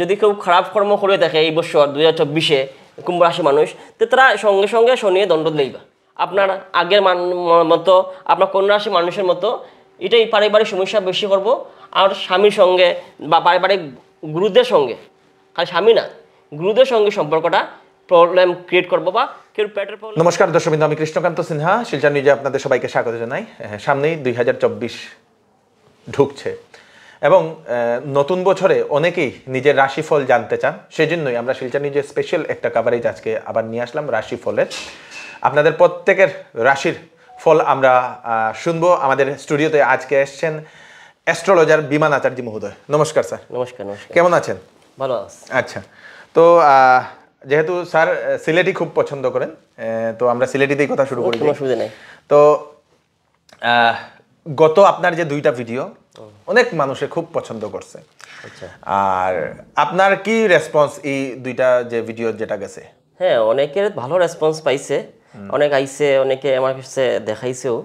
যদি কেউ খারাপ কর্ম করে দেখে এই বছর দুই হাজার চব্বিশে কুম্ভ রাশি মানুষ তো তারা সঙ্গে সঙ্গে শনিয়ে দণ্ড লইবা আপনার আগের মান মতো আপনার কোন রাশি মানুষের মতো এটাই পারিবারিক সমস্যা বেশি করব আর স্বামীর সঙ্গে বা পারিবারিক গুরুদের সঙ্গে আর স্বামী না গুরুদের সঙ্গে সম্পর্কটা প্রবলেম ক্রিয়েট করবো বা কেউ নমস্কার দর্শকবৃন্দ আমি কৃষ্ণকান্ত সিনহা শিলচর নিউজে আপনাদের সবাইকে স্বাগত জানাই সামনেই দুই ঢুকছে এবং নতুন বছরে অনেকেই নিজের রাশিফল জানতে চান সেজন্যই আমরা শিলচর নিজের স্পেশাল একটা কাভারেজ আজকে আবার নিয়ে আসলাম রাশিফলের আপনাদের প্রত্যেকের রাশির ফল আমরা শুনবো আমাদের স্টুডিওতে আজকে এসছেন অ্যাস্ট্রোলজার বিমান আচার্য মহোদয় নমস্কার স্যার নমস্কার নমস্কার কেমন আছেন ভালো আচ্ছা তো যেহেতু স্যার সিলেটি খুব পছন্দ করেন তো আমরা সিলেটিতেই কথা শুরু করি তো গত আপনার যে দুইটা ভিডিও অনেক মানুষে খুব পছন্দ করছে আচ্ছা। আর আপনার কি রেসপন্স এই দুইটা যে ভিডিও যেটা গেছে হ্যাঁ অনেকের ভালো রেসপন্স পাইছে অনেক আইছে অনেকে আমার কাছে দেখাইছেও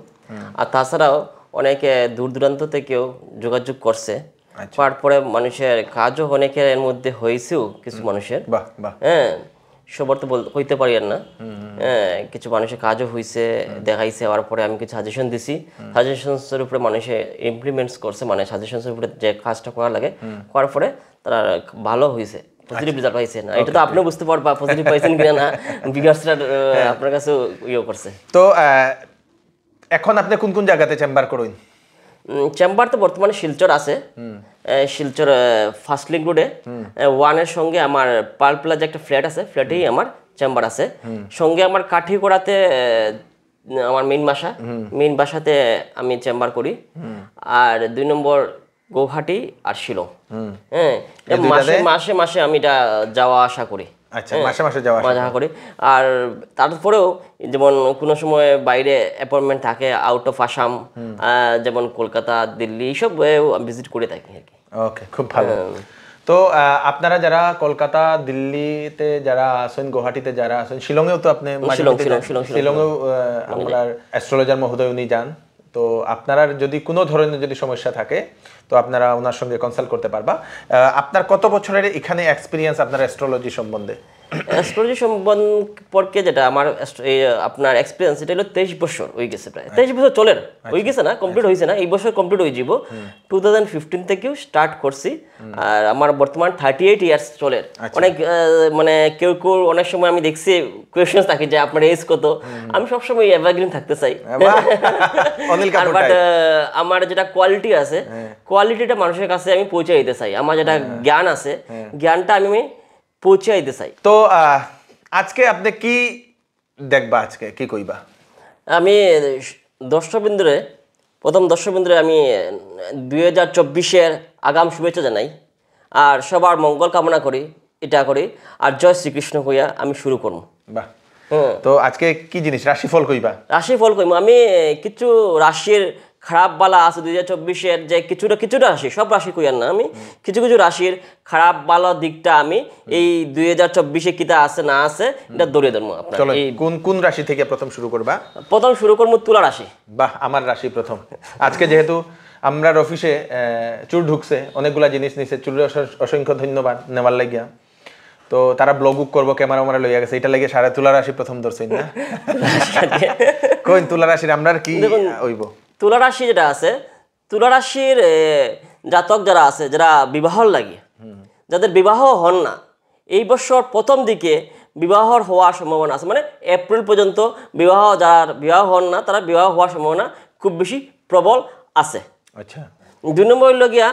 আর তাছাড়াও অনেকে দূর দূরান্ত থেকেও যোগাযোগ করছে তারপরে আচ্ছা। মানুষের কাজও অনেকের এর মধ্যে হয়েছেও কিছু মানুষের হ্যাঁ সবার তো হইতে পারি না হ্যাঁ, কিছু মানুষের কাজও হয়েছে দেখাইছে আবার পরে আমি কিছু সাজেশন দিছি সাজেশনসের উপরে মানুষে ইমপ্লিমেন্টস করছে মানে সাজেশনসের উপরে যে কাজটা করা লাগে করার পরে তারা ভালো হয়েছে পজিটিভ রেজাল্ট না এটা তো আপনি বুঝতে পারবা পজিটিভ পাইছেন কিনা না হ্যাঁ। আপনার কাছে ইয়ে করছে তো এখন আপনি কোন কোন জায়গাতে চেম্বার করুন চেম্বার তো বর্তমানে শিলচর আছে শিলচর ফার্স্ট লিঙ্ক রোডে ওয়ানের সঙ্গে আমার পার প্লাজে একটা ফ্ল্যাট আছে ফ্ল্যাটেই আমার চেম্বার আছে সঙ্গে আমার কাঠিগোড়াতে আমার মেন বাসা মেন বাসাতে আমি চেম্বার করি আর দুই নম্বর গৌহাটি আর শিলং হ্যাঁ মাসে মাসে মাসে আমি এটা যাওয়া আসা করি আচ্ছা, আর তারপরেও যেমন কোনো সময় বাইরে অ্যাপয়েন্টমেন্ট থাকে আউট অফ আসাম যেমন কলকাতা দিল্লি এইসব ভিজিট করে থাকি আর কি খুব ভালো হ্যাঁ। তো আপনারা যারা কলকাতা দিল্লিতে যারা আছেন গুয়াহাটিতে যারা আছেন শিলংয়েও তো আপনি শিলংয়েও আপনার অ্যাস্ট্রোলজার মহোদয় উনি যান তো আপনারা যদি কোনো ধরনের যদি সমস্যা থাকে তো আপনারা ওনার সঙ্গে কনসাল্ট করতে পারবা আপনার কত বছরের এখানে এক্সপিরিয়েন্স আপনার অ্যাস্ট্রোলজি সম্বন্ধে অ্যাস্ট্রোলজি সম্বন্ধে যেটা আমার আপনার এক্সপিরিয়েন্স এটা হলো তেইশ বছর হয়ে গেছে প্রায় তেইশ আচ্ছা। বছর চলে আচ্ছা। হয়ে গেছে না কমপ্লিট আচ্ছা। হয়েছে না এই বছর কমপ্লিট হয়ে যাব টু থাউজেন্ড ফিফটিন থেকেও স্টার্ট করছি আর আমার বর্তমান থার্টি এইট ইয়ার্স চলে অনেক মানে কেউ কেউ অনেক সময় আমি দেখছি কোয়েশন থাকে যে আপনার এজ কত আমি সবসময় এভারগ্রিন থাকতে চাই বাট আমার যেটা কোয়ালিটি আছে হ্যাঁ। কোয়ালিটিটা মানুষের কাছে আমি পৌঁছে দিতে চাই আমার যেটা হ্যাঁ। জ্ঞান আছে হ্যাঁ। জ্ঞানটা আমি পৌঁছে দিতে চাই তো আজকে আপনি কি দেখবা আজকে কি কইবা আমি দর্শকবিন্দুরে প্রথম দর্শকবিন্দুরে আমি দুই হাজার চব্বিশের আগাম শুভেচ্ছা জানাই আর সবার মঙ্গল কামনা করি এটা করি আর জয় শ্রীকৃষ্ণ কইয়া আমি শুরু করব বাহ তো আজকে কি জিনিস রাশিফল কইবা রাশিফল কইম আমি কিছু রাশির খারাপ বালা আছে দুই হাজার চব্বিশের যে কিছুটা কিছুটা রাশি সব রাশি কইয়ার না আমি কিছু কিছু রাশির খারাপ বালা দিকটা আমি এই দুই হাজার চব্বিশে কিতা আছে না আছে এটা দৌড়ে দেবো আপনার কোন কোন রাশি থেকে প্রথম শুরু করবা প্রথম শুরু করবো তুলা রাশি বা আমার রাশি প্রথম আজকে যেহেতু আমরা অফিসে চুর ঢুকছে অনেকগুলা জিনিস নিছে চুর অসংখ্য ধন্যবাদ নেওয়ার লাগিয়া তো তারা ব্লগ বুক করবো ক্যামেরা মারা লইয়া গেছে এটা লাগে সারা তুলা রাশি প্রথম দর্শন না কোন তুলা রাশির আমরা কি হইব তুলারাশি যেটা আছে তুলারাশির জাতক যারা আছে যারা বিবাহর লাগে যাদের বিবাহ হন না এই বছর প্রথম দিকে বিবাহর হওয়ার সম্ভাবনা আছে মানে এপ্রিল পর্যন্ত বিবাহ যার বিবাহ হন না তারা বিবাহ হওয়ার সম্ভাবনা খুব বেশি প্রবল আছে আচ্ছা দুই নম্বর হইল গিয়া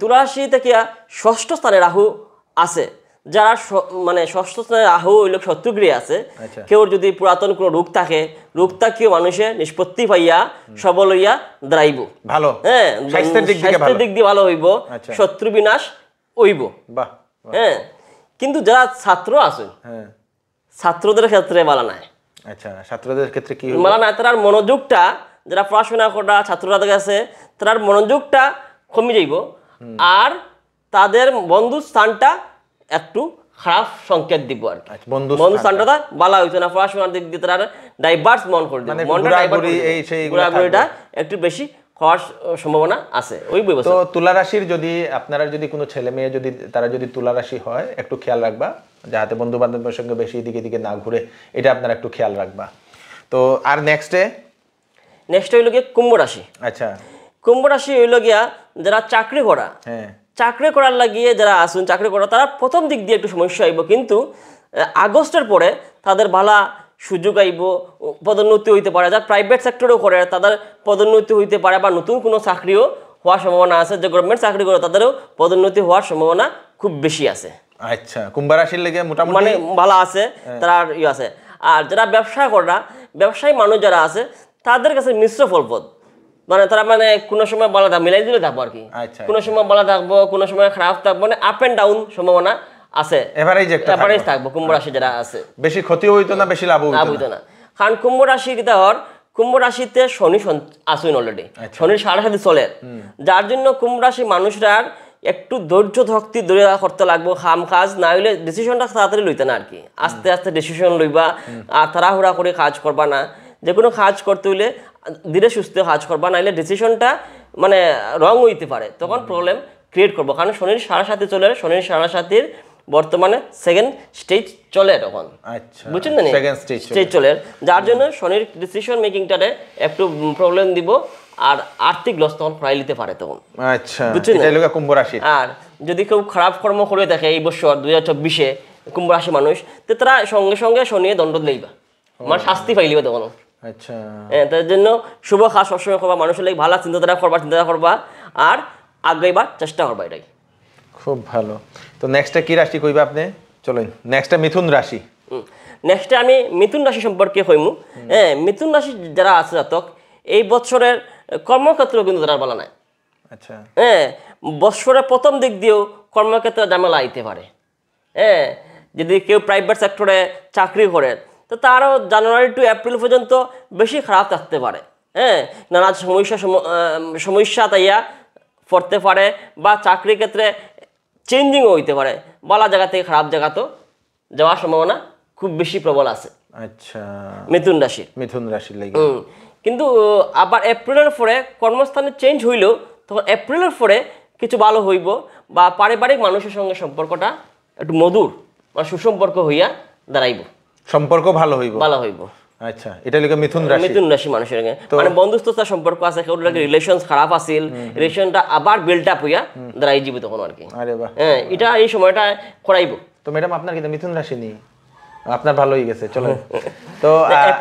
তুলারাশি থেকে ষষ্ঠ স্থানে রাহু আছে যারা মানে ষষ্ঠ স্থানের আহু ওই লোক শত্রুগৃহে আছে আচ্ছা। কেউ যদি পুরাতন কোনো রোগ থাকে রোগ থাকিও মানুষে নিষ্পত্তি পাইয়া সবল হইয়া দাঁড়াইব ভালো হ্যাঁ স্বাস্থ্যের দিক দিয়ে ভালো হইব আচ্ছা। শত্রু বিনাশ হইব হ্যাঁ কিন্তু যারা ছাত্র আছে হ্যাঁ। ছাত্রদের ক্ষেত্রে মালা নাই আচ্ছা ছাত্রদের ক্ষেত্রে কি নাই তার মনোযোগটা যারা পড়াশোনা করা ছাত্ররা কাছে তার মনোযোগটা কমে যাইব আর তাদের বন্ধু স্থানটা একটু খারাপ সংকেত দিব আর আচ্ছা, মন শান্ততা বালা হইছে না পড়াশোনার দিক দিয়ে তারা ডাইভার্স মন করে দিবে মানে ঘোরাঘুরিটা একটু বেশি সম্ভাবনা আছে ওই তো তুলা রাশির যদি আপনারা যদি কোনো ছেলে মেয়ে যদি তারা যদি তুলা রাশি হয় একটু খেয়াল রাখবা যাতে বন্ধু সঙ্গে বেশি এদিকে না ঘুরে এটা আপনারা একটু খেয়াল রাখবা তো আর নেক্সটে নেক্সট হইল গিয়ে কুম্ভ রাশি আচ্ছা কুম্ভ রাশি হইল গিয়া যারা চাকরি করা হ্যাঁ চাকরি করার লাগিয়ে যারা আসুন চাকরি করা তারা প্রথম দিক দিয়ে একটু সমস্যা আইব কিন্তু আগস্টের পরে তাদের ভালা সুযোগ আইব পদোন্নতি হইতে পারে যা প্রাইভেট সেক্টরেও করে তাদের পদোন্নতি হইতে পারে বা নতুন কোনো চাকরিও হওয়ার সম্ভাবনা আছে যে গভর্নমেন্ট চাকরি করে তাদেরও পদোন্নতি হওয়ার সম্ভাবনা খুব বেশি আছে আচ্ছা কুম্ভ রাশির লেগে মোটামুটি মানে ভালো আছে হ্যাঁ। তারা ইয়ে আছে আর যারা ব্যবসা করা ব্যবসায়ী মানুষ যারা আছে তাদের কাছে মিশ্র ফলপথ মানে তারা মানে কোনো সময় বলা থাকবে মিলাই দিলে থাকবো আর কি আচ্ছা, কোনো আচ্ছা। সময় বলা থাকবো কোনো সময় খারাপ থাকবো মানে আপ এন্ড ডাউন সম্ভাবনা আছে এভারেজ একটা এভারেজ থাকবো কুম্ভ রাশি আচ্ছা। যারা আছে বেশি ক্ষতি হইতো না বেশি লাভ হইতো না কারণ কুম্ভ রাশি ধর কুম্ভ রাশিতে শনি আসুন অলরেডি শনির সাড়ে সাথে চলে যার জন্য কুম্ভ রাশি মানুষরার একটু ধৈর্য ধক্তি ধরে করতে লাগবো খাম কাজ না হইলে ডিসিশনটা তাড়াতাড়ি লইতে না আর কি আস্তে আস্তে ডিসিশন লইবা আর তাড়াহুড়া করে কাজ করবা না যে কোনো কাজ করতে হইলে ধীরে সুস্থে কাজ করবা নাইলে ডিসিশনটা মানে রং হইতে পারে তখন প্রবলেম ক্রিয়েট করবো কারণ শনির সারা সাথে চলে শনির সারা সাথীর বর্তমানে সেকেন্ড স্টেজ চলে তখন আচ্ছা বুঝছেন না স্টেজ চলে যার জন্য শনির ডিসিশন মেকিংটারে একটু প্রবলেম দিব আর আর্থিক লস তখন প্রায় নিতে পারে তখন আচ্ছা বুঝছেন কুম্ভ রাশি আর যদি কেউ খারাপ কর্ম করে থাকে এই বছর দুই হাজার চব্বিশে কুম্ভ রাশি মানুষ তো তারা সঙ্গে সঙ্গে শনি দণ্ড লইবা আমার মানে শাস্তি পাইলিবে তখন আচ্ছা হ্যাঁ, তার জন্য শুভ খাস সবসময় করবা মানুষের লাগে ভালো চিন্তাধারা করবা চিন্তাধারা করবা আর আগাইবার চেষ্টা করবা এটাই খুব ভালো তো নেক্সটটা কি রাশি কইবা আপনি চলেন নেক্সটটা মিথুন রাশি নেক্সটে আমি মিথুন রাশি সম্পর্কে কইমু হ্যাঁ মিথুন রাশি যারা আছে জাতক এই বছরের কর্মক্ষেত্র কিন্তু তারা বলা নাই আচ্ছা হ্যাঁ বৎসরের প্রথম দিক দিয়েও কর্মক্ষেত্রে জামেলা আইতে পারে হ্যাঁ যদি কেউ প্রাইভেট সেক্টরে চাকরি করে তো তারও জানুয়ারি টু এপ্রিল পর্যন্ত বেশি খারাপ থাকতে পারে হ্যাঁ নানা সমস্যা সমস্যা তাইয়া পড়তে পারে বা চাকরি ক্ষেত্রে চেঞ্জিংও হইতে পারে বলা জায়গা থেকে খারাপ জায়গা তো যাওয়ার সম্ভাবনা খুব বেশি প্রবল আছে আচ্ছা মিথুন রাশি মিথুন রাশির লাগে কিন্তু আবার এপ্রিলের পরে কর্মস্থানে চেঞ্জ হইলেও তখন এপ্রিলের পরে কিছু ভালো হইব বা পারিবারিক মানুষের সঙ্গে সম্পর্কটা একটু মধুর বা সুসম্পর্ক হইয়া দাঁড়াইব সম্পর্ক ভালো হইব ভালো হইব আপনারা আচ্ছা, কি রাশি এপ্রিলের মানে হ্যাঁ,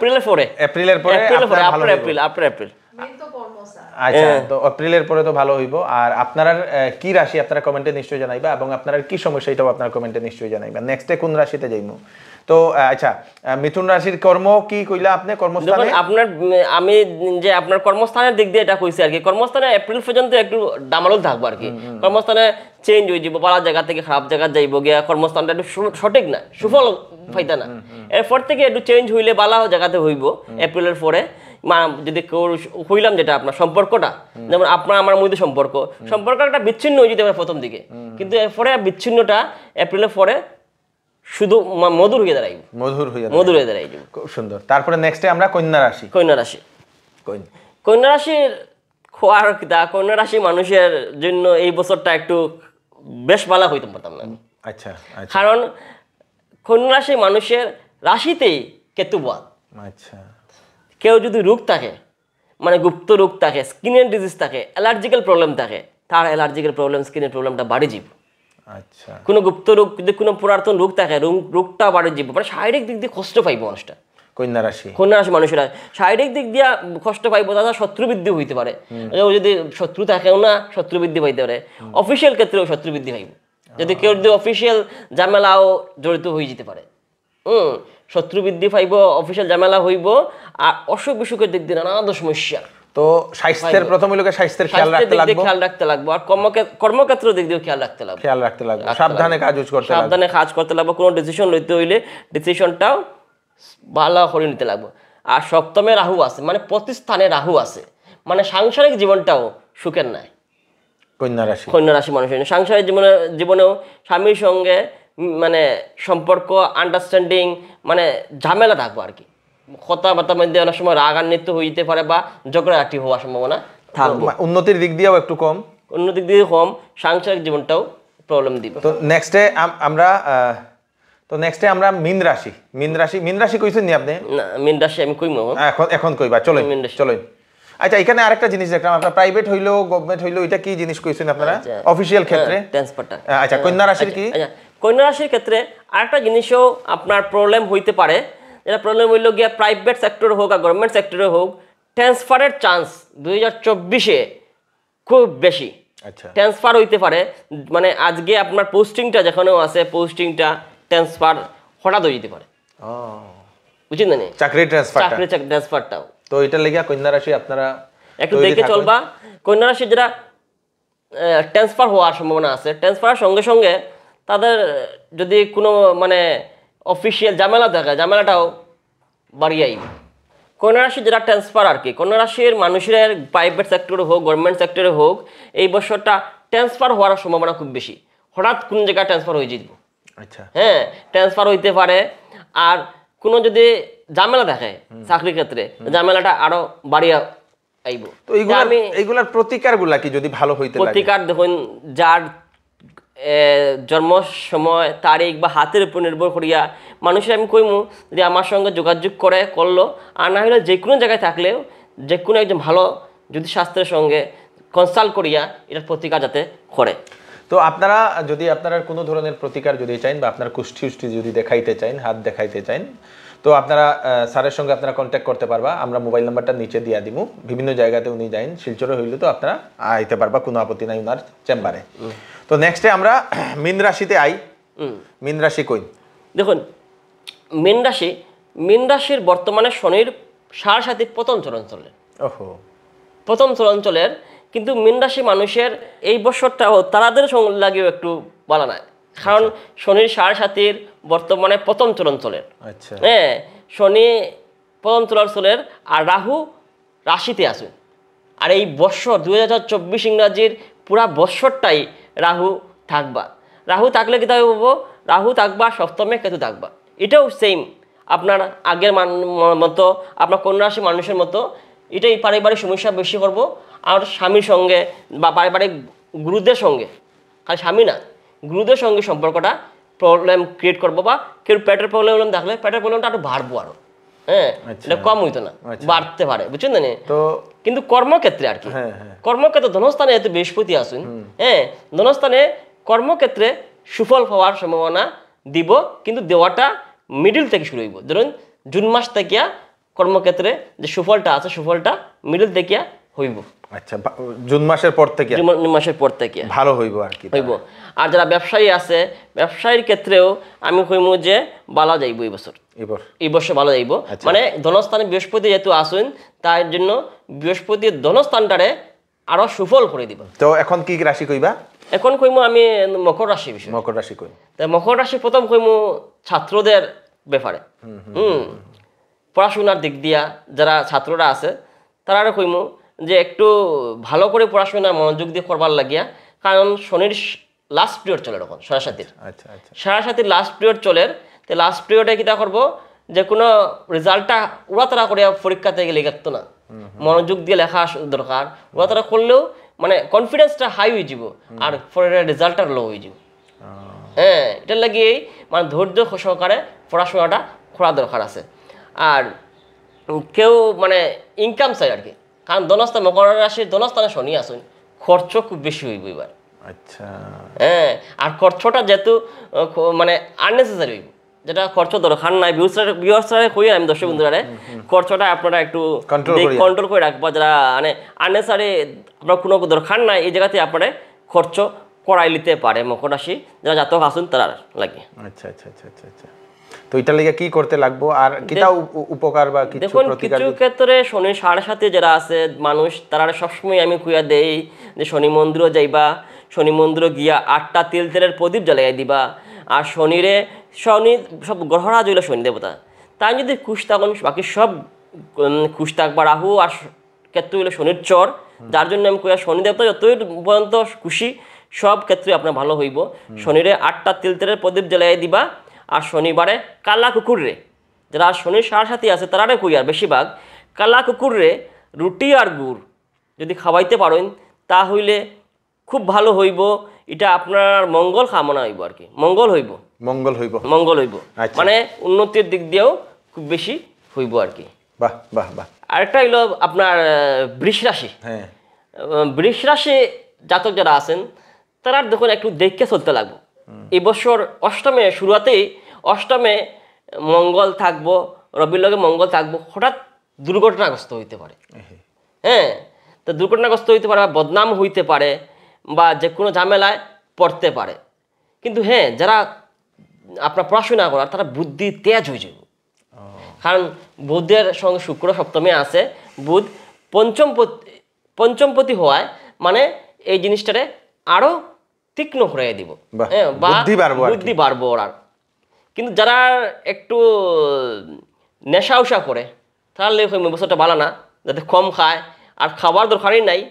আচ্ছা, হ্যাঁ। পরে তো ভালো আর আপনার কি রাশি আপনারা কমেন্টে নিশ্চয় জানাইবা এবং আপনার কি সমস্যা এটাও আপনার কমেন্টে নিশ্চয়ই জানাইবা নেক্সটে কোন রাশিতে যাইবো তো আচ্ছা মিথুন রাশির কর্ম কি কইলে আপনি কর্মস্থানে আপনার আমি যে আপনার কর্মস্থানের দিক দিয়ে এটা কইছি আর কি কর্মস্থানে এপ্রিল পর্যন্ত একটু ডামালুক থাকবো আর কি কর্মস্থানে চেঞ্জ হয়ে যাবো পালা জায়গা থেকে খারাপ জায়গা যাইব গিয়া কর্মস্থানটা একটু সঠিক না সুফল ফাইতা না এরপর থেকে একটু চেঞ্জ হইলে বালা জায়গাতে হইব এপ্রিলের পরে মা যদি হইলাম যেটা আপনার সম্পর্কটা যেমন আপনার আমার মধ্যে সম্পর্ক সম্পর্কটা বিচ্ছিন্ন হয়ে যেতে পারে প্রথম দিকে কিন্তু এরপরে বিচ্ছিন্নটা এপ্রিলের পরে শুধু মধুর হয়ে দাঁড়াইব মধুর হয়ে মধুর হয়ে দাঁড়াইব খুব সুন্দর তারপরে নেক্সটে আমরা কন্যা রাশি কন্যা রাশি কন্যা রাশির খোয়ার দা কন্যা রাশি মানুষের জন্য এই বছরটা একটু বেশ ভালো হইতে পারতাম না আচ্ছা, আচ্ছা কারণ কন্যা রাশি মানুষের রাশিতেই কেতুবাদ আচ্ছা কেউ যদি রোগ থাকে মানে গুপ্ত রোগ থাকে স্কিনের ডিজিজ থাকে অ্যালার্জিক্যাল প্রবলেম থাকে তার অ্যালার্জিক্যাল প্রবলেম স্কিনের প্রবলেমটা বাড়ি যাবে আচ্ছা কোনো গুপ্ত রোগ যদি কোনো পুরাতন রোগ থাকে রোগটা বাড়ির জীব মানে শারীরিক দিক দিয়ে কষ্ট পাইব মানুষটা কন্যা রাশি কন্যা রাশি মানুষেরা শারীরিক দিক দিয়ে কষ্ট পাইব তারা হইতে পারে যদি শত্রু থাকেও না পাইতে পারে অফিসিয়াল ক্ষেত্রেও পাইব যদি কেউ যদি অফিসিয়াল ঝামেলাও জড়িত হয়ে যেতে পারে হুম বৃদ্ধি পাইব অফিসিয়াল ঝামেলা হইব আর অসুখ বিসুখের দিক দিয়ে নানা সমস্যা তো স্বাস্থ্যের প্রথম লোকে স্বাস্থ্যের খেয়াল রাখতে লাগবে খেয়াল রাখতে লাগবে আর কর্মক্ষেত্র দিক দিয়ে খেয়াল রাখতে লাগবে খেয়াল রাখতে লাগবে সাবধানে কাজ করতে লাগবে সাবধানে কাজ করতে লাগবে কোনো ডিসিশন লইতে হইলে ডিসিশনটাও ভালো করে নিতে লাগবে আর সপ্তমে রাহু আছে মানে প্রতিস্থানে রাহু আছে মানে সাংসারিক জীবনটাও সুখের নাই কন্যা রাশি কন্যা রাশি মানুষের সাংসারিক জীবনে জীবনেও স্বামীর সঙ্গে মানে সম্পর্ক আন্ডারস্ট্যান্ডিং মানে ঝামেলা থাকবো আর কি কথাবার্তার মধ্যে মানে অনেক সময় রাগান্বিত হইতে পারে বা ঝগড়া ঝগড়াঝাটি হওয়ার সম্ভাবনা উন্নতির দিক দিয়েও একটু কম উন্নতির দিকে কম সাংসারিক জীবনটাও প্রবলেম দিবে তো নেক্সটে আমরা তো নেক্সটে আমরা মিন রাশি মিন রাশি মিন রাশি কইছেন নি আপনি না মিন রাশি আমি কইমু এখন এখন কইবা চলো মিন রাশি চলো আচ্ছা এখানে আরেকটা জিনিস দেখলাম আপনারা প্রাইভেট হইলো গভর্নমেন্ট হইলো এটা কি জিনিস কইছেন আপনারা অফিশিয়াল আচ্ছা, ক্ষেত্রে ট্রান্সফারটা হ্যাঁ, আচ্ছা কন্যা রাশির আচ্ছা, কি আচ্ছা, কন্যা রাশির ক্ষেত্রে আরেকটা জিনিসও আপনার প্রবলেম হইতে পারে এটা প্রবলেম হইল গিয়া প্রাইভেট সেক্টরে হোক আর গভর্নমেন্ট সেক্টরে হোক ট্রান্সফারের চান্স দুই হাজার চব্বিশে খুব বেশি আচ্ছা ট্রান্সফার হইতে পারে মানে আজকে আপনার পোস্টিংটা যেখানেও আছে পোস্টিংটা ট্রান্সফার হঠাৎ হয়ে যেতে পারে বুঝছেন না চাকরি চাকরি ট্রান্সফারটাও তো এটা লেগে কন্যা রাশি আপনারা একটু দেখে চলবা কন্যা রাশি যারা ট্রান্সফার হওয়ার সম্ভাবনা আছে ট্রান্সফারের সঙ্গে সঙ্গে তাদের যদি কোনো মানে অফিসিয়াল ঝামেলা থাকে ঝামেলাটাও বাড়িয়াই কোনো রাশি যেটা ট্রান্সফার আর কি কোনো রাশির মানুষের প্রাইভেট সেক্টরে হোক গভর্নমেন্ট সেক্টরে হোক এই বছরটা ট্রান্সফার হওয়ার সম্ভাবনা খুব বেশি হঠাৎ কোন জায়গায় ট্রান্সফার হয়ে যেত আচ্ছা হ্যাঁ ট্রান্সফার হইতে পারে আর কোন যদি ঝামেলা দেখে চাকরির ক্ষেত্রে ঝামেলাটা আরো বাড়িয়া আইব তো এইগুলা এইগুলার প্রতিকারগুলা কি যদি ভালো হইতে প্রতিকার দেখুন যার জন্ম সময় তারিখ বা হাতের উপর নির্ভর করিয়া মানুষের আমি কইমু যে আমার সঙ্গে যোগাযোগ করে করলো আর না হলে যে কোনো জায়গায় থাকলেও যে কোনো একজন ভালো যদি স্বাস্থ্যের সঙ্গে কনসাল্ট করিয়া এটার প্রতিকার যাতে করে তো আপনারা যদি আপনারা কোনো ধরনের প্রতিকার যদি চাইন বা আপনার কুষ্ঠি উষ্ঠি যদি দেখাইতে চান হাত দেখাইতে চান তো আপনারা স্যারের সঙ্গে আপনারা কন্ট্যাক্ট করতে পারবা আমরা মোবাইল নাম্বারটা নিচে দিয়া দিব বিভিন্ন জায়গাতে উনি যাইন শিলচরে হইলে তো আপনারা আইতে পারবা কোনো আপত্তি নাই ওনার চেম্বারে তো নেক্সটে আমরা মিন রাশিতে আই মিন রাশি কই দেখুন মিন রাশি মিন রাশির বর্তমানে শনির সাড়ে সাথে প্রথম চরাঞ্চলে ওহো প্রথম চলাঞ্চলের কিন্তু মিন রাশি মানুষের এই বছরটা তারাদের সঙ্গে লাগেও একটু বলা নাই কারণ আচ্ছা। শনির সাড়ে সাথীর বর্তমানে প্রথম চলাঞ্চলের আচ্ছা হ্যাঁ শনি প্রথম চলাঞ্চলের আর রাহু রাশিতে আসুন আর এই বৎসর দু হাজার চব্বিশ ইংরাজির পুরা বৎসরটাই রাহু থাকবা রাহু থাকলে কী থাকবে বলবো রাহু থাকবা সপ্তমে কেতু থাকবা এটাও সেম আপনার আগের মান মতো আপনার কন্যাশি মানুষের মতো এটাই পারিবারিক সমস্যা বেশি করব আর স্বামীর সঙ্গে বা পারিবারিক গুরুদের সঙ্গে আর স্বামী না গুরুদের সঙ্গে সম্পর্কটা প্রবলেম ক্রিয়েট করবো বা কেউ পেটের প্রবলেম থাকলে পেটের প্রবলেমটা আরও বাড়বো আরও হ্যাঁ আচ্ছা। এটা আচ্ছা। বাড়তে পারে বুঝছেন না তো কিন্তু কর্মক্ষেত্রে আর কি হ্যাঁ, হ্যাঁ। কর্মক্ষেত্রে ধনস্থানে যেহেতু বৃহস্পতি আসুন হ্যাঁ ধনস্থানে কর্মক্ষেত্রে সুফল হওয়ার সম্ভাবনা দিব কিন্তু দেওয়াটা মিডিল থেকে শুরু হইব ধরুন জুন মাস থেকে কর্মক্ষেত্রে যে সুফলটা আছে সুফলটা মিডিল থেকে হইব আচ্ছা জুন মাসের পর থেকে জুন মাসের পর থেকে ভালো হইব আর কি হইব আর যারা ব্যবসায়ী আছে ব্যবসায়ীর ক্ষেত্রেও আমি কইমু যে ভালো যাইব এই বছর এই বছর ভালো যাইব আচ্ছা। মানে ধনস্থানে বৃহস্পতি যেহেতু আসুন তার জন্য বৃহস্পতি ধনস্থানটারে আরো সুফল করে দিব তো এখন কি রাশি কইবা এখন কইমু আমি মকর রাশি বিষয় মকর রাশি কই মকর রাশি প্রথম কইমু ছাত্রদের ব্যাপারে হুম পড়াশোনার দিক দিয়া যারা ছাত্ররা আছে তারা কইমু যে একটু ভালো করে পড়াশোনা মনোযোগ দিয়ে করবার লাগিয়া কারণ শনির লাস্ট পিরিয়ড চলে তখন সরাসাতির আচ্ছা, আচ্ছা। সরাসাতির লাস্ট পিরিয়ড চলে তো লাস্ট পিরিয়ডে কিতা করবো যে কোনো রেজাল্টটা ওরা তারা করে পরীক্ষাতে গেলে গেত না মনোযোগ দিয়ে লেখা দরকার ওরা তারা করলেও মানে কনফিডেন্সটা হাই হয়ে যাব আর পরের রেজাল্টটা লো হয়ে যাব হ্যাঁ এটার লাগে মানে ধৈর্য সহকারে পড়াশোনাটা করা দরকার আছে আর কেউ মানে ইনকাম চাই আর কি কারণ ধনস্থান মকর রাশির ধনস্থানে শনি আসুন খরচ খুব বেশি হইব এবার আচ্ছা হ্যাঁ আর খরচটা যেহেতু মানে আননেসেসারি হইব যেটা খরচ দরকার নাই বিহস্তারে হইয়া আমি দর্শক বন্ধুরা খরচটা আপনারা একটু কন্ট্রোল করে রাখবা যারা মানে আননেসারি আপনার কোনো দরকার নাই এই জায়গাতে আপনারা খরচ করাই নিতে পারে মকর রাশি যারা জাতক আসুন তারা লাগে আচ্ছা আচ্ছা আচ্ছা আচ্ছা আচ্ছা তো এটা লাগে কি করতে লাগবো আর কিটা উপকার বা কিছু দেখুন কিছু ক্ষেত্রে শনি সাড়ে সাথে যারা আছে মানুষ তারা সবসময় আমি কুইয়া দেই যে শনি মন্দিরও যাইবা শনি মন্দিরও গিয়া আটটা তেল তেলের প্রদীপ জ্বালাই দিবা আর শনিরে শনি সব গ্রহরাজ জইল শনি দেবতা তাই যদি খুশ থাকুন বাকি সব খুশ থাকবা রাহু আর হইলো শনির চর যার জন্য আমি কুইয়া শনি দেবতা যতই পর্যন্ত খুশি সব ক্ষেত্রে আপনার ভালো হইব শনিরে আটটা তিল তেলের প্রদীপ জ্বালাই দিবা আর শনিবারে কালা কুকুররে যারা শনির সার সাথী আছে তারা কই আর বেশিরভাগ কালা কুকুররে রুটি আর গুড় যদি খাওয়াইতে পারেন তা হইলে খুব ভালো হইব এটা আপনার মঙ্গল কামনা হইব আর কি মঙ্গল হইব মঙ্গল হইব মঙ্গল হইব আচ্ছা। মানে উন্নতির দিক দিয়েও খুব বেশি হইব আর কি বাহ বাহ বাহ আরেকটা হইল আপনার বৃষ রাশি হ্যাঁ বৃষ রাশি জাতক যারা আছেন তারা দেখুন একটু দেখে চলতে লাগবো এবছর অষ্টমে শুরুতেই অষ্টমে মঙ্গল থাকবো রবির লগে মঙ্গল থাকবো হঠাৎ দুর্ঘটনাগ্রস্ত হইতে পারে হ্যাঁ তো দুর্ঘটনাগ্রস্ত হইতে পারে বা বদনাম হইতে পারে বা যে কোনো ঝামেলায় পড়তে পারে কিন্তু হ্যাঁ যারা আপনার পড়াশোনা করার তারা বুদ্ধি তেজ হয়ে যাব কারণ বুধের সঙ্গে শুক্র সপ্তমে আছে বুধ পঞ্চমপতি পঞ্চমপতি হওয়ায় মানে এই জিনিসটারে আরও তীক্ষ্ণ হয়ে দিব হ্যাঁ বা বুদ্ধি বাড়বো ওরার কিন্তু যারা একটু নেশা উশা করে তাহলে বছরটা ভালো না যাতে কম খায় আর খাবার দরকারই নাই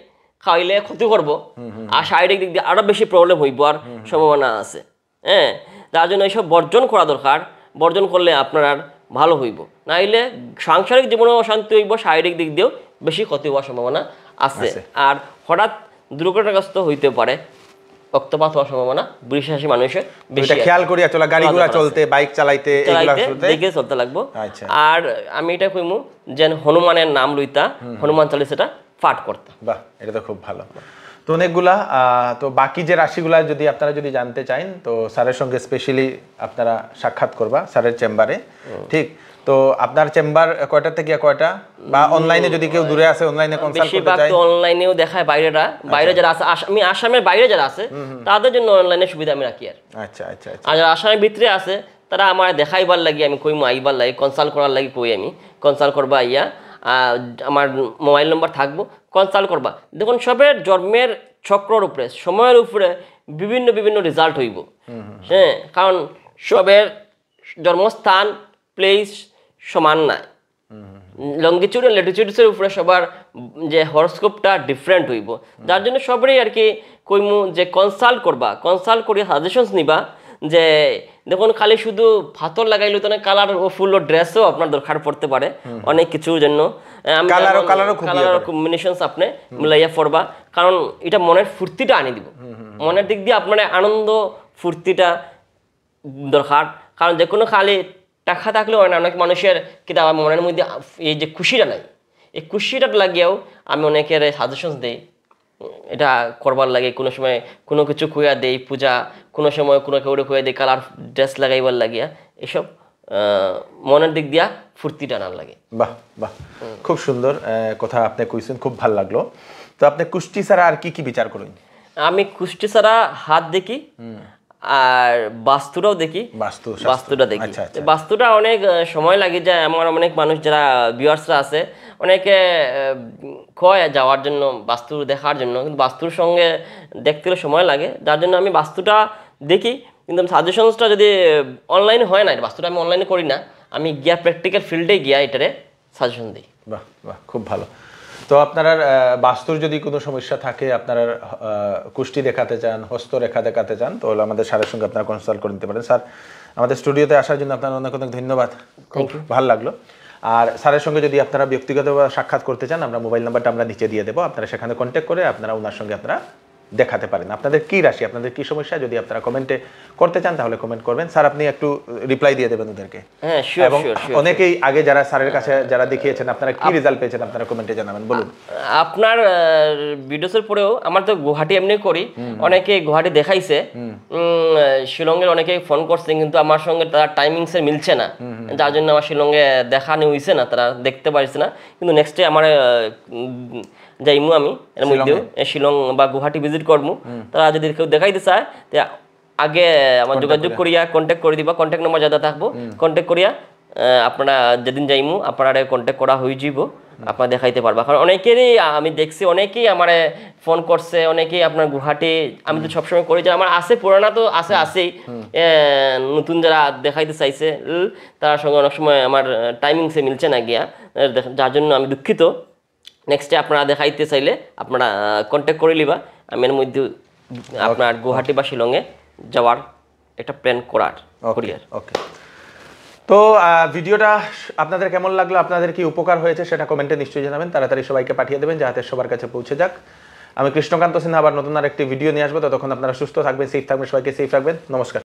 খাইলে ক্ষতি করবো আর শারীরিক দিক দিয়ে আরও বেশি প্রবলেম হইব আর সম্ভাবনা আছে হ্যাঁ তার জন্য এইসব বর্জন করা দরকার বর্জন করলে আপনার আর ভালো হইব নাইলে সাংসারিক জীবনে অশান্তি হইব শারীরিক দিক দিয়েও বেশি ক্ষতি হওয়ার সম্ভাবনা আছে আর হঠাৎ দুর্ঘটনাগ্রস্ত হইতে পারে রক্তপাত হওয়ার সম্ভাবনা বিশ আশি মানুষের খেয়াল করি গাড়ি ঘোড়া চলতে বাইক চালাইতে দেখে চলতে লাগবো আচ্ছা। আর আমি এটা কইমু যে হনুমানের নাম লইতা হনুমান চালিয়ে সেটা ফাট করতে বাহ এটা তো খুব ভালো তো অনেকগুলা তো বাকি যে রাশিগুলা যদি আপনারা যদি জানতে চান তো স্যারের সঙ্গে স্পেশালি আপনারা সাক্ষাৎ করবা স্যারের চেম্বারে ঠিক তো আপনার চেম্বার কয়টা থেকে কয়টা বা অনলাইনে যদি কেউ দূরে আছে অনলাইনে কনসাল্ট করতে চায় তো অনলাইনেও দেখায় বাইরেরা আচ্ছা। বাইরে যারা আছে আমি আসামের বাইরে যারা আছে তাদের জন্য অনলাইনে সুবিধা আমি রাখি আর আচ্ছা, আচ্ছা আচ্ছা আর যারা আসামের ভিতরে আছে তারা আমার দেখাইবার লাগি আমি কই আইবার লাগি কনসাল্ট করার লাগি কই আমি কনসাল্ট করবা আইয়া আমার মোবাইল নম্বর থাকবো কনসাল্ট করবা দেখুন সবের জন্মের চক্রর উপরে সময়ের উপরে বিভিন্ন বিভিন্ন রেজাল্ট হইব হ্যাঁ কারণ সবের জন্মস্থান প্লেস সমান নাই লঙ্গিচুড আর উপরে সবার যে হরস্কোপটা ডিফারেন্ট হইব যার জন্য সবারই আর কি কইমু যে কনসাল্ট করবা কনসাল্ট করে সাজেশনস নিবা যে দেখুন খালি শুধু ভাতর লাগাইলে তো কালার ও ফুল ও ড্রেসও আপনার দরকার পড়তে পারে অনেক কিছুর জন্য কালার ইয়ে কম্বিনেশনস আপনি মিলাইয়া পড়বা কারণ এটা মনের ফুর্তিটা আনি দিব মনের দিক দিয়ে আপনার আনন্দ ফুর্তিটা দরকার কারণ যে কোনো খালি টাকা থাকলেও না অনেক মানুষের কিন্তু আমার মনের মধ্যে এই যে খুশিটা নাই এই খুশিটা লাগিয়েও আমি অনেকের সাজেশনস দিই এটা করবার লাগে কোনো সময় কোনো কিছু খুঁয়া দেই পূজা কোনো সময় কোনো কেউ খুঁয়া দেই কালার ড্রেস লাগাইবার লাগিয়া এসব মনের দিক দিয়া ফুর্তি টানার লাগে বাহ বাহ খুব সুন্দর কথা আপনি কইছেন খুব ভালো লাগলো তো আপনি কুষ্টি ছাড়া আর কি কি বিচার করেন আমি কুষ্টি ছাড়া হাত দেখি আর বাস্তুটাও দেখি বাস্তুটা দেখি আচ্ছা, আচ্ছা। বাস্তুটা অনেক সময় লাগে যায় আমার অনেক মানুষ যারা ভিউয়ার্সরা আছে অনেকে কয় যাওয়ার জন্য বাস্তু দেখার জন্য কিন্তু বাস্তুর সঙ্গে দেখতে সময় লাগে যার জন্য আমি বাস্তুটা দেখি কিন্তু সাজেশনসটা যদি অনলাইনে হয় না বাস্তুটা আমি অনলাইনে করি না আমি গিয়া প্র্যাকটিক্যাল ফিল্ডে গিয়া এটারে সাজেশন দিই বাহ বাহ খুব ভালো তো আপনারা বাস্তুর যদি কোনো সমস্যা থাকে আপনারা কুষ্টি দেখাতে চান হস্ত রেখা দেখাতে চান তাহলে আমাদের স্যারের সঙ্গে আপনারা কনসাল্ট করে নিতে পারেন স্যার আমাদের স্টুডিওতে আসার জন্য আপনার অনেক অনেক ধন্যবাদ ভাল লাগলো আর স্যারের সঙ্গে যদি আপনারা ব্যক্তিগতভাবে সাক্ষাৎ করতে চান আমরা মোবাইল নাম্বারটা আমরা নিচে দিয়ে দেবো আপনারা সেখানে কন্ট্যাক্ট করে আপনারা ওনার সঙ্গে আপনারা দেখাতে পারেন আপনাদের কি রাশি আপনাদের কি সমস্যা যদি আপনারা কমেন্টে করতে চান তাহলে কমেন্ট করবেন স্যার আপনি একটু রিপ্লাই দিয়ে দেবেন ওদেরকে হ্যাঁ, এবং অনেকেই আগে যারা স্যারের কাছে যারা দেখিয়েছেন আপনারা কি রেজাল্ট পেয়েছেন আপনারা কমেন্টে জানাবেন বলুন আপনার ভিডিওসের পরেও আমার তো গুয়াহাটি এমনি করি অনেকে গুয়াহাটি দেখাইছে শিলংয়ের অনেকে ফোন করছে কিন্তু আমার সঙ্গে তারা টাইমিংস এর মিলছে না যার জন্য আমার শিলংয়ে দেখানো হইছে না তারা দেখতে পারছে না কিন্তু নেক্সট ডে আমার যাইমু আমি এর মধ্যে শিলং বা গুয়াহাটি ভিজিট করবো তারা যদি কেউ দেখাইতে চায় আগে আমার যোগাযোগ করিয়া কন্ট্যাক্ট করে দিবা কন্ট্যাক্ট নম্বর যাতে থাকবো কন্ট্যাক্ট করিয়া আপনারা যেদিন যাইমু আপনারা কন্ট্যাক্ট করা হয়ে যাব আপনারা দেখাইতে পারবা কারণ অনেকেরই আমি দেখছি অনেকেই আমার ফোন করছে অনেকেই আপনার গুহাটি আমি তো সবসময় করি যে আমার আছে পুরানা তো আছে আছেই নতুন যারা দেখাইতে চাইছে তার সঙ্গে অনেক সময় আমার টাইমিংসে মিলছে না গিয়া যার জন্য আমি দুঃখিত নেক্সটে আপনারা দেখাইতে চাইলে আপনারা কন্ট্যাক্ট করে লিবা আমি এর মধ্যে আপনার গুয়াহাটি বা শিলংয়ে যাওয়ার একটা প্ল্যান করার করিয়ার ওকে তো ভিডিওটা আপনাদের কেমন লাগলো আপনাদের কি উপকার হয়েছে সেটা কমেন্টে নিশ্চয়ই জানাবেন তাড়াতাড়ি সবাইকে পাঠিয়ে দেবেন যাতে সবার কাছে পৌঁছে যাক আমি কৃষ্ণকান্ত সিনহা আবার নতুন আরেকটি ভিডিও নিয়ে আসবো ততক্ষণ আপনারা সুস্থ থাকবেন সেফ থাকবেন সবাইকে সেফ রাখবেন নমস্কার